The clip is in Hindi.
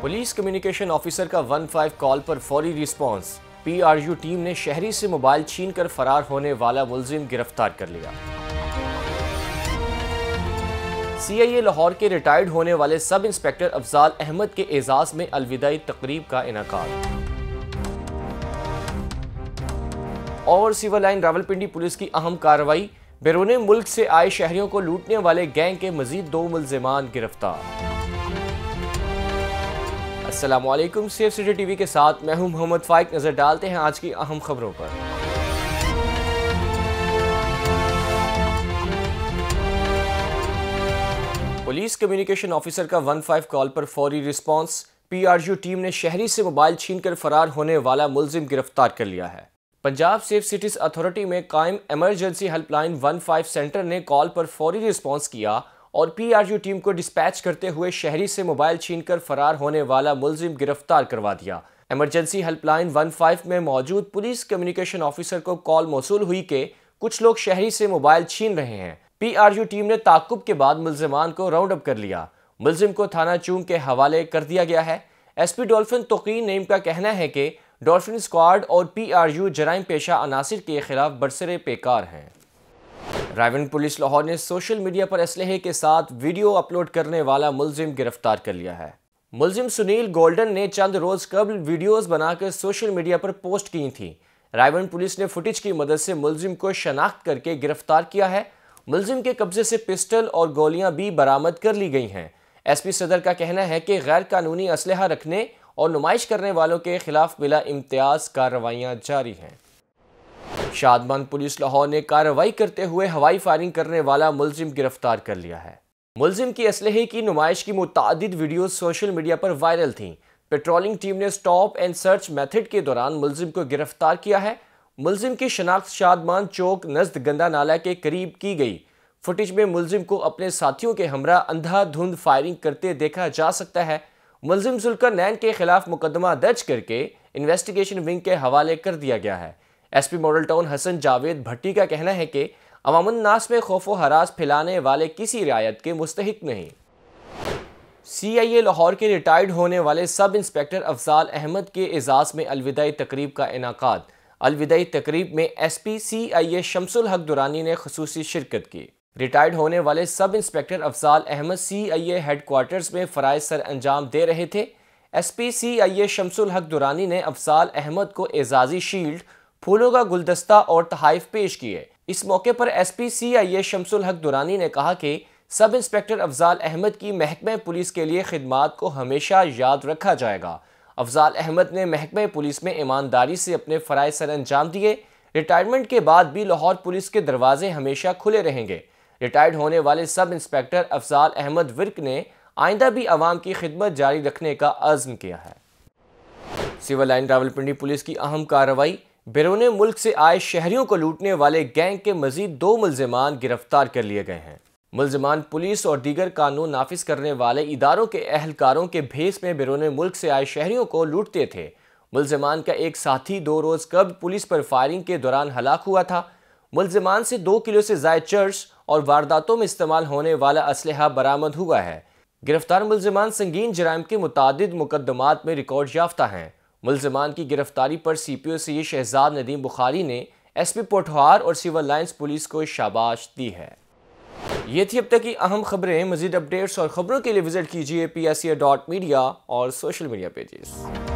पुलिस कम्युनिकेशन ऑफिसर का 15 कॉल पर फौरी रिस्पांस पीआरयू टीम ने शहरी से मोबाइल छीनकर फरार होने वाला मुलजिम गिरफ्तार कर लिया सीआईए लाहौर के रिटायर्ड होने वाले सब इंस्पेक्टर अफजाल अहमद के एजाज में अलविदाई तकरीब का इनका और सिविल लाइन रावलपिंडी पुलिस की अहम कार्रवाई बैरून मुल्क से आए शहरियों को लूटने वाले गैंग के मजीद दो मुलजमान गिरफ्तार असलम सेफ सिटी टीवी के साथ मैं हूं मोहम्मद फाइक नज़र डालते हैं आज की अहम खबरों पर पुलिस कम्युनिकेशन ऑफिसर का वन फाइव कॉल पर फौरी रिस्पांस पीआरयू टीम ने शहरी से मोबाइल छीनकर फरार होने वाला मुलजिम गिरफ्तार कर लिया है पंजाब सेफ सिटीज अथॉरिटी में कायम emergency helpline one five centre ने कॉल पर फौरी रिस्पॉन्स किया और पीआरयू टीम को डिस्पैच करते हुए शहरी से मोबाइल छीनकर फरार होने वाला मुलजिम गिरफ्तार करवा दिया एमरजेंसी हेल्पलाइन 15 में मौजूद पुलिस कम्युनिकेशन ऑफिसर को कॉल मौसू हुई के कुछ लोग शहरी से मोबाइल छीन रहे हैं पीआरयू टीम ने ताकुब के बाद मुलजमान को राउंड अप कर लिया मुलजिम को थाना चूंग के हवाले कर दिया गया है एसपी डॉल्फिन तोकीन नेम का कहना है कि डॉल्फिन स्क्वाड और पीआरयू जराइम पेशा अनासर के खिलाफ बरसरे पेकार हैं रायवन पुलिस लाहौर ने सोशल मीडिया पर इसलहे के साथ वीडियो अपलोड करने वाला मुलजिम गिरफ्तार कर लिया है मुलजिम सुनील गोल्डन ने चंद रोज कबल वीडियोज़ बनाकर सोशल मीडिया पर पोस्ट की थी रायवन पुलिस ने फुटेज की मदद से मुलजिम को शनाख्त करके गिरफ्तार किया है मुलजिम के कब्जे से पिस्टल और गोलियां भी बरामद कर ली गई हैं एसपी सदर का कहना है कि गैर कानूनी इसलह रखने और नुमाइश करने वालों के खिलाफ बिला इम्तियाज कार्रवाइयाँ जारी हैं शादमंद पुलिस लाहौर ने कार्रवाई करते हुए हवाई फायरिंग करने वाला मुलजिम गिरफ्तार कर लिया है मुलजिम की असलहे की नुमाइश की मुतद वीडियो सोशल मीडिया पर वायरल थी पेट्रोलिंग टीम ने स्टॉप एंड सर्च मेथड के दौरान मुलजिम को गिरफ्तार किया है मुलजिम की शनाख्त शादमान चौक नजद गंदा नाला के करीब की गई फुटेज में मुलजिम को अपने साथियों के हमरा अंधाधुंध फायरिंग करते देखा जा सकता है मुलजिम जुलकर नैन के खिलाफ मुकदमा दर्ज करके इन्वेस्टिगेशन विंग के हवाले कर दिया गया है SP Model Town Hasan Javed Bhatti का कहना है कि अवामन्नास में खौफ व हरास फैलाने वाले किसी रियायत के मुस्तक नहीं सीआईए लाहौर के रिटायर्ड होने वाले सब इंस्पेक्टर अफजाल अहमद के एजाज़ में अलविदाई तकरीब का इनका अलविदाई तकरीब में S P C I A Shamsul Haq Durrani ने खसूस शिरकत की रिटायर्ड होने वाले sub inspector Afzal Ahmed C I A headquarters में फ़राज सर अंजाम दे रहे थे S P C I A Shamsul Haq Durrani ने अफजाल अहमद को एजाज़ी शील्ड फूलों का गुलदस्ता और तहाइफ पेश किए इस मौके पर S P C I A Shamsul Haq Durrani ने कहा कि सब इंस्पेक्टर अफजाल अहमद की महकमे पुलिस के लिए खदमात को हमेशा याद रखा जाएगा अफजाल अहमद ने महकमे पुलिस में ईमानदारी से अपने फराय सर अंजाम दिए रिटायरमेंट के बाद भी लाहौर पुलिस के दरवाजे हमेशा खुले रहेंगे रिटायर्ड होने वाले सब इंस्पेक्टर अफजाल अहमद विर्क ने आइंदा भी आवाम की खिदमत जारी रखने का आज़म किया है सिविल लाइन रावलपिंडी पुलिस की अहम कार्रवाई बैरून मुल्क से आए शहरियों को लूटने वाले गैंग के मजीद दो मुलजमान गिरफ्तार कर लिए गए हैं मुलजमान पुलिस और दीगर कानून नाफिज करने वाले इदारों के अहलकारों के भेस में बैरून मुल्क से आए शहरियों को लूटते थे मुलजमान का एक साथी दो रोज़ कब पुलिस पर फायरिंग के दौरान हलाक हुआ था मुलजमान से दो किलो से जायद चर्च और वारदातों में इस्तेमाल होने वाला इसल बरामद हुआ है गिरफ्तार मुलजमान संगीन जराइम के मुतद मुकदमात में रिकॉर्ड याफ्ता हैं मुलजमान की गिरफ्तारी पर C P O C Shahzad Nadeem Bukhari ने एस पी पोठवार और सिविल लाइन्स पुलिस को शाबाश दी है ये थी अब तक की अहम खबरें मजीद अपडेट्स और खबरों के लिए विजिट कीजिए पी एस डॉट मीडिया और सोशल मीडिया पेजेस